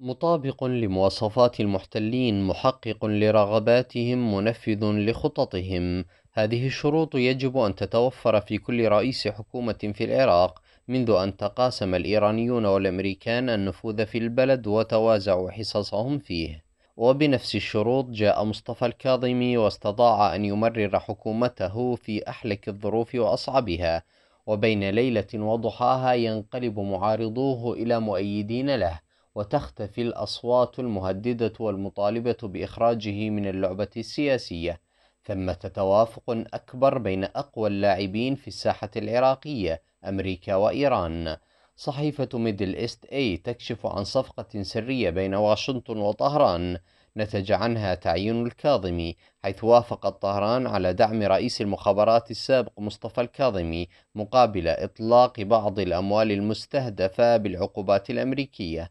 مطابق لمواصفات المحتلين محقق لرغباتهم منفذ لخططهم هذه الشروط يجب أن تتوفر في كل رئيس حكومة في العراق منذ أن تقاسم الإيرانيون والأمريكان النفوذ في البلد وتوازعوا حصصهم فيه وبنفس الشروط جاء مصطفى الكاظمي واستطاع أن يمرر حكومته في أحلك الظروف وأصعبها وبين ليلة وضحاها ينقلب معارضوه إلى مؤيدين له وتختفي الأصوات المهددة والمطالبة بإخراجه من اللعبة السياسية ثمة توافق أكبر بين أقوى اللاعبين في الساحة العراقية أمريكا وإيران صحيفة ميدل إيست أي تكشف عن صفقة سرية بين واشنطن وطهران نتج عنها تعيين الكاظمي حيث وافقت طهران على دعم رئيس المخابرات السابق مصطفى الكاظمي مقابل إطلاق بعض الأموال المستهدفة بالعقوبات الأمريكية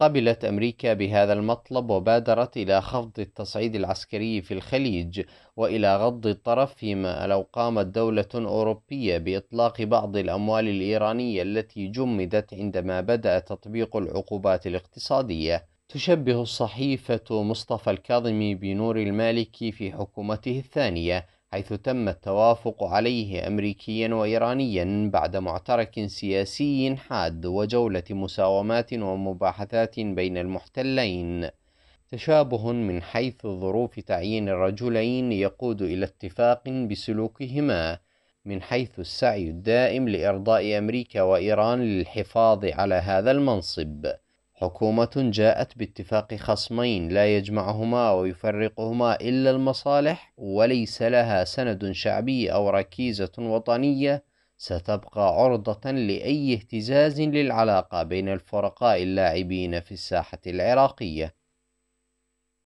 قبلت أمريكا بهذا المطلب وبادرت إلى خفض التصعيد العسكري في الخليج وإلى غض الطرف فيما لو قامت دولة أوروبية بإطلاق بعض الأموال الإيرانية التي جمدت عندما بدأ تطبيق العقوبات الاقتصادية تشبه الصحيفة مصطفى الكاظمي بنور المالكي في حكومته الثانية حيث تم التوافق عليه أمريكيا وإيرانيا بعد معترك سياسي حاد وجولة مساومات ومباحثات بين المحتلين تشابه من حيث ظروف تعيين الرجلين يقود إلى اتفاق بسلوكهما من حيث السعي الدائم لإرضاء أمريكا وإيران للحفاظ على هذا المنصب حكومة جاءت باتفاق خصمين لا يجمعهما ويفرقهما إلا المصالح وليس لها سند شعبي أو ركيزة وطنية ستبقى عرضة لأي اهتزاز للعلاقة بين الفرقاء اللاعبين في الساحة العراقية